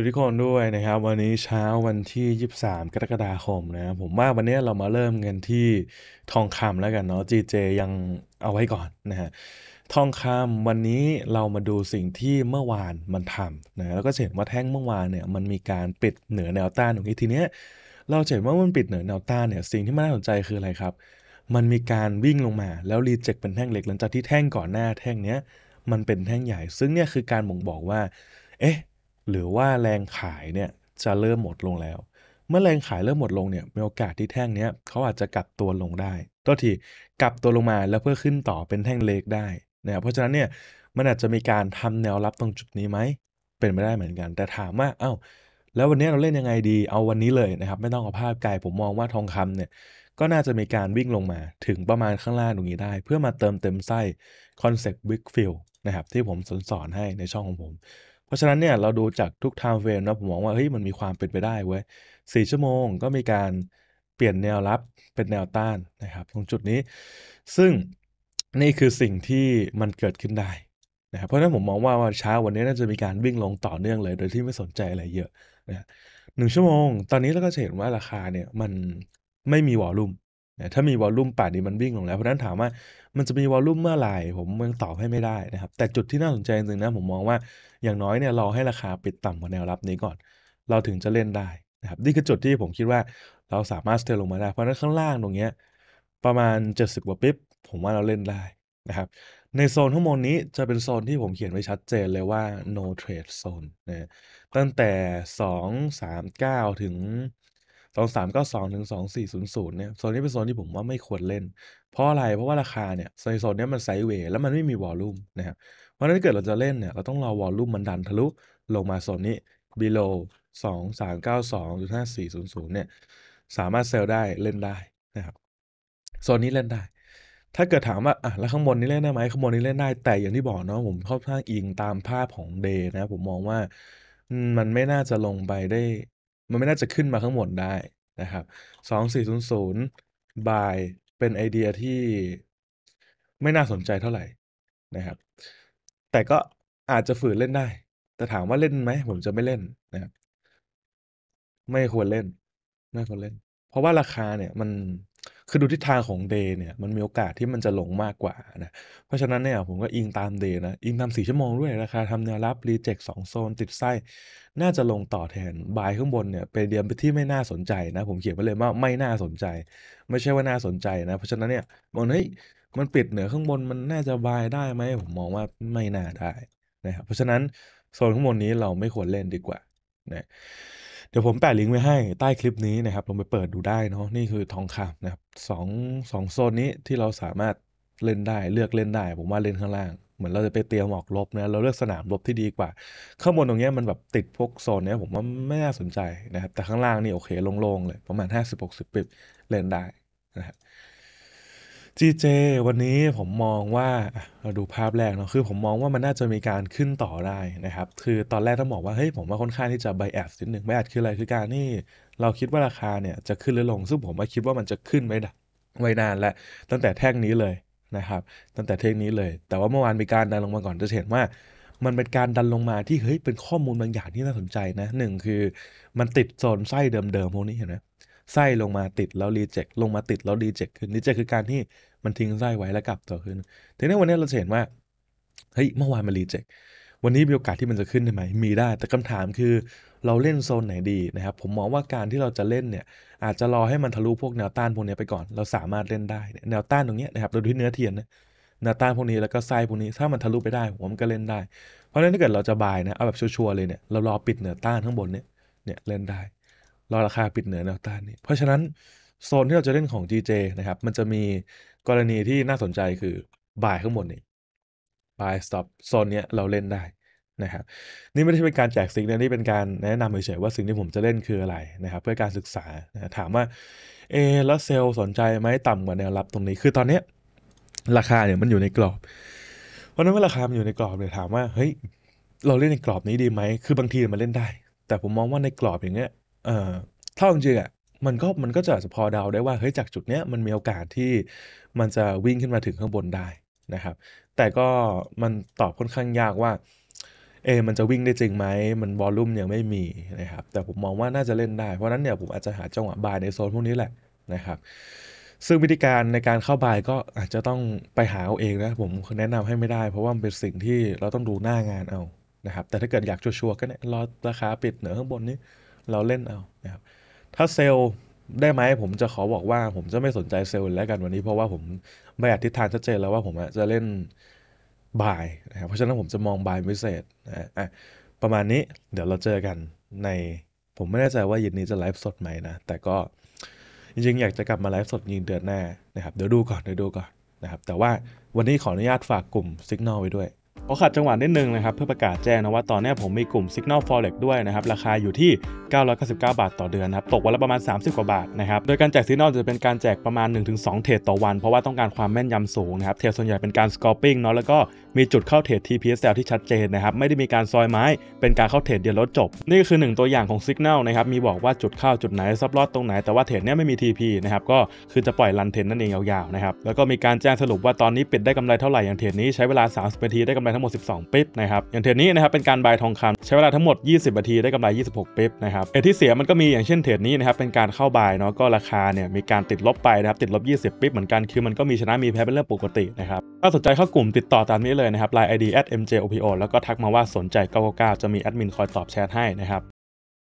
วัสดีทุกคนด้วยนะครับวันนี้เช้าวันที่ 23 กรกฎาคมนะครับผมว่าวันนี้เรามาเริ่มกันที่ทองคำแล้วกันเนาะ GJ ยังเอาไว้ก่อนนะฮะทองคำวันนี้เรามาดูสิ่งที่เมื่อวานมันทำนะแล้วก็เห็นว่าแท่งเมื่อวานเนี่ยมันมีการปิดเหนือแนวต้านตรงนี้ทีเนี้ยเราเห็นว่ามันปิดเหนือแนวต้านเนี่ยสิ่งที่มันน่าสนใจคืออะไรครับ มันมีการวิ่งลงมาแล้วรีเจ็คเป็นแท่งเล็กหลังจากที่แท่งก่อนหน้า แท่งเนี้ยมันเป็นแท่งใหญ่ ซึ่งเนี่ยคือการบ่งบอกว่า เอ๊ะหรือว่าแรงขายเนี่ยจะเริ่มหมดลงแล้ว เมื่อแรงขายเริ่มหมดลงเนี่ยมีโอกาสที่แท่งเนี้ยเขาอาจจะกลับตัวลงได้ตัวทีกลับตัวลงมาแล้วเพื่อขึ้นต่อเป็นแท่งเล็กได้นะเพราะฉะนั้นเนี่ยมันอาจจะมีการทำแนวรับตรงจุดนี้ไหม เป็นไม่ได้เหมือนกัน แต่ถามว่าเอา้าแล้ววันนี้เราเล่นยังไงดีเอาวันนี้เลยนะครับไม่ต้องเอาภาพไกลผมมองว่าทองคำเนี่ยก็น่าจะมีการวิ่งลงมา ถึงประมาณข้างล่างตรงนี้ได้ เพื่อมาเติมเต็มไส้คอนเซ็ปต์วิกฟิลนะครับที่ผมสอนให้ในช่องของผมเพราะฉะนั้นเนี่ยเราดูจากทุก time frame นะผมมองว่าเฮ้ยมันมีความเป็นไปได้เว้ยสี่ชั่วโมงก็มีการเปลี่ยนแนวรับเป็นแนวต้านนะครับ ตรงจุดนี้ซึ่งนี่คือสิ่งที่มันเกิดขึ้นได้นะครับเพราะฉะนั้นผมมองว่าวันเช้าวันนี้น่าจะมีการวิ่งลงต่อเนื่องเลยโดยที่ไม่สนใจอะไรเยอะนะหนึ่งชั่วโมงตอนนี้เราก็จะเห็นว่าราคาเนี่ยมันไม่มีวอลลุ่มนะถ้ามีวอลลุ่มป่านนี้มันวิ่งลงแล้วเพราะฉะนั้นถามว่ามันจะมีวอลลุ่มเมื่อไหร่ ผมยังตอบให้ไม่ได้นะครับ แต่จุดที่น่าสนใจจริงๆนะผมมองว่าอย่างน้อยเนี่ยรอให้ราคาปิดต่ำกว่าแนวรับนี้ก่อน เราถึงจะเล่นได้นะครับนี่คือจุดที่ผมคิดว่าเราสามารถสเตลลงมาได้ เพราะนั้นข้างล่างตรงเนี้ย ประมาณ70กว่าปิ๊บผมว่าเราเล่นได้นะครับ ในโซนทั้งหมดนี้จะเป็นโซนที่ผมเขียนไว้ชัดเจนเลยว่า no trade zone นะตั้งแต่2 3 9ถึง2 3 9 2ถึง2400 เนี่ยโซนนี้เป็นโซนที่ผมว่าไม่ควรเล่น เพราะอะไรเพราะว่าราคาเนี่ยในโซนนี้มันไซเวย์แล้วมันไม่มีวอลลุ่มนะครับเพราะฉะนั้นเกิดเราจะเล่นเนี่ย เราต้องรอวอลลุ่มมันดันทะลุ ลงมาโซนนี้ below 2 3 9 2 5 4 0 0เนี่ย สามารถเซลได้เล่นได้นะครับโซนนี้เล่นได้ ถ้าเกิดถามว่าอ่ะ แล้วข้างบนนี้เล่นได้ไหมข้างบนนี้เล่นได้แต่อย่างที่บอกเนาะผมค่อนข้างอิงตามภาพของเดย์นะผมมองว่ามันไม่น่าจะลงไปได้มันไม่น่าจะขึ้นมาข้างบนได้นะครับ สองสี่ศูนย์ย์บเป็นไอเดียที่ไม่น่าสนใจเท่าไหร่นะครับ แต่ก็อาจจะฝืนเล่นได้ แต่ถามว่าเล่นไหม ผมจะไม่เล่นนะครับไม่ควรเล่น ไม่ควรเล่น เพราะว่าราคาเนี่ยมันคือดูทิศทางของเดย์เนี่ย มันมีโอกาสที่มันจะลงมากกว่านะเพราะฉะนั้นเนี่ย ผมก็อิงตามเดย์นะ อิงตามสี่ชั่วโมงด้วยราคาทำแนวรับรีเจ็คสองโซนติดไส้ น่าจะลงต่อแทน บายข้างบนเนี่ยไปเดียมไปที่ไม่น่าสนใจนะ ผมเขียนไว้เลยว่าไม่น่าสนใจ ไม่ใช่ว่าน่าสนใจนะ เพราะฉะนั้นเนี่ยมองเฮ้ยมันปิดเหนือข้างบนมันน่าจะบายได้ไหม ผมมองว่าไม่น่าได้นะครับเพราะฉะนั้นโซนข้างบนนี้เราไม่ควรเล่นดีกว่านะเดี๋ยวผมแปะลิงก์ไว้ให้ใต้คลิปนี้นะครับ ลงไปเปิดดูได้เนาะ นี่คือ ทองคำนะครับสองสองโซนนี้ที่เราสามารถเล่นได้เลือกเล่นได้ ผมว่าเล่นข้างล่าง เหมือนเราจะไปเตรียมออกรบนะ เราเลือกสนามรบที่ดีกว่าข้างบนตรงนี้มันแบบติดพวกโซนเนี้ยผมว่าไม่น่าสนใจนะครับ แต่ข้างล่างนี่โอเคโล่งๆเลยประมาณ50-60ปิบเล่นได้นะครับจีเจวันนี้ผมมองว่าเราดูภาพแรกเนาะคือผมมองว่ามันน่าจะมีการขึ้นต่อได้นะครับคือตอนแรกต้องบอกว่าเฮ้ยผมว่าค่อนข้างที่จะไบแอสนิดหนึ่งไบแอดคืออะไรคือการที่เราคิดว่าราคาเนี่ยจะขึ้นหรือลงซึ่งผมว่าคิดว่ามันจะขึ้นไว้ไว้นานและตั้งแต่แท่งนี้เลยนะครับตั้งแต่แท่งนี้เลย แต่ว่าเมื่อวานมีการดันลงมาก่อนจะเห็นว่ามันเป็นการดันลงมาที่เฮ้ยเป็นข้อมูลบางอย่างที่น่าสนใจนะหนึ่งคือมันติดโซนไส้เดิมๆพวกนี้เห็นไหมไส้ลงมาติดแล้วรีเจ็คลงมาติดแล้วรีเจ็คขึ้นรีเจ็คคือการที่มันทิ้งไส้ไว้แล้วกลับตัวขึ้นทีนี้วันนี้เราเห็นว่าเฮ้ยเมื่อวานมันรีเจ็ควันนี้มีโอกาสที่มันจะขึ้นได้ไหมมีได้ แต่คำถามคือเราเล่นโซนไหนดีนะครับผมมองว่าการที่เราจะเล่นเนี่ยอาจจะรอให้มันทะลุพวกแนวต้านพวกนี้ไปก่อนเราสามารถเล่นได้ แนวต้านตรงนี้นะครับเราดูที่เนื้อเทียนนะแนวต้านพวกนี้แล้วก็ไส้พวกนี้ ถ้ามันทะลุไปได้ผมก็เล่นได้ เพราะฉะนั้นถ้าเกิดเราจะบายนะเอาแบบชัวร์เลยเนี่ยเรารอปิดเหนือต้านข้างบนเนี่ยเนี่ยเล่นได้รอราคาปิดเหนือแนวต้านนี้ เพราะฉะนั้น โซนที่เราจะเล่นของ GJ นะครับ มันจะมีกรณีที่น่าสนใจคือ buy ข้างบนนี่ buy stop โซนเนี้ยเราเล่นได้ นะครับ นี่ไม่ได้เป็นการแจกสิ่งนะนี่เป็นการแนะนำเฉยๆว่าสิ่งที่ผมจะเล่นคืออะไรนะครับเพื่อการศึกษา ถามว่าเอแล้วเซลสนใจไหมต่ำกว่าแนวรับตรงนี้ คือตอนเนี้ยราคาเนี่ยมันอยู่ในกรอบ เพราะนั้นเ่ราคา มันอยู่ในกรอบเนี่ยถามว่าเฮ้ยเราเล่นในกรอบนี้ดีไหม คือบางทีมันเล่นได้ แต่ผมมองว่าในกรอบอย่างเงี้ยเออถ้าจริงอ่ะมันก็มันก็จะพอเดาได้ว่าเฮ้ยจากจุดเนี้ยมันมีโอกาสที่มันจะวิ่งขึ้นมาถึงข้างบนได้นะครับ แต่ก็มันตอบค่อนข้างยากว่าเอมันจะวิ่งได้จริงไหมมันวอลลุ่มยังไม่มีนะครับแต่ผมมองว่าน่าจะเล่นได้เพราะนั้นเนี่ยผมอาจจะหาจังหวะบายในโซนพวกนี้แหละนะครับซึ่งวิธีการในการเข้าบายก็อาจจะต้องไปหาเอาเองนะ ผมแนะนำให้ไม่ได้ เพราะว่ามันเป็นสิ่งที่เราต้องดูหน้างานเอานะครับแต่ถ้าเกิดอยากชัวร์ๆก็เนี่ยรอราคาปิดเหนือข้างบนนี้เราเล่นเอานะครับถ้าเซลล์ได้ไหมผมจะขอบอกว่าผมจะไม่สนใจเซลล์แล้วกันวันนี้เพราะว่าผมไม่อาทิศทางชัดเจนแล้วว่าผมจะเล่นบ่ายนะครับเพราะฉะนั้นผมจะมองบ่ายพิเศษนะอ่ะประมาณนี้เดี๋ยวเราเจอกันใน ผมไม่แน่ใจว่าเย็นนี้จะไลฟ์สดไหมนะแต่ก็จริงๆอยากจะกลับมาไลฟ์สดยิงเดือนหน้านะครับเดี๋ยวดูก่อนเดี๋ยวดูก่อนนะครับแต่ว่าวันนี้ขออนุญาตฝากกลุ่ม Signal ไว้ด้วยขอขัดจังหวะนิดนึงนะครับ เพื่อประกาศแจ้งนะว่าตอนนี้ผมมีกลุ่ม Signal Forex ด้วยนะครับ ราคาอยู่ที่ 999 บาทต่อเดือนนะครับตกวันละประมาณ 30 กว่าบาทนะครับ โดยการแจก Signal จะเป็นการแจกประมาณ 1-2 เทรดต่อวัน เพราะว่าต้องการความแม่นยำสูงนะครับ เทรดส่วนใหญ่เป็นการ scalping เนาะแล้วก็มีจุดเข้าเทรด TPSL ที่ชัดเจนนะครับไม่ได้มีการซอยไม้ เป็นการเข้าเทรดเดียวลดจบนี่ก็คือ 1 ตัวอย่างของ Signal นะครับมีบอกว่าจุดเข้าจุดไหนซับลอดตรงไหนแต่ว่าเทรดเนี้ยไม่มี TP นะครับก็คือจะปล่อยรันเทรดนั่นเองยาวๆนะครับแล้วก็มีการแจ้งสรุปว่าตอนนี้ปิดได้กำไรเท่าไหร่อย่างเทรดนี้ใช้เวลา30นาทีได้กำไรทั้งหมด12ปิ๊บนะครับอย่างเทรดนี้นะครับเป็นการบายทองคำใช้เวลาทั้งหมด 20 นาทีได้กำไร 26ปิ๊บนะครับเอที่เสียมันก็มีอย่างเช่นเทรดนี้นะครับเป็นการเข้าบายเนาะก็ราคาเนี่ยมีการติดลบไปนะครับ ติดลบ 20 ปิ๊บเหมือนกันคือมันก็มีชนะมีแพ้เป็นเรื่องปกตินะครับถ้าสนใจเข้ากลุ่มติดต่อตามนี้เลยนะครับ Line ID @mjopo แล้วก็ทักมาว่าสนใจ999จะมีแอดมินคอยตอบแชทให้นะครับ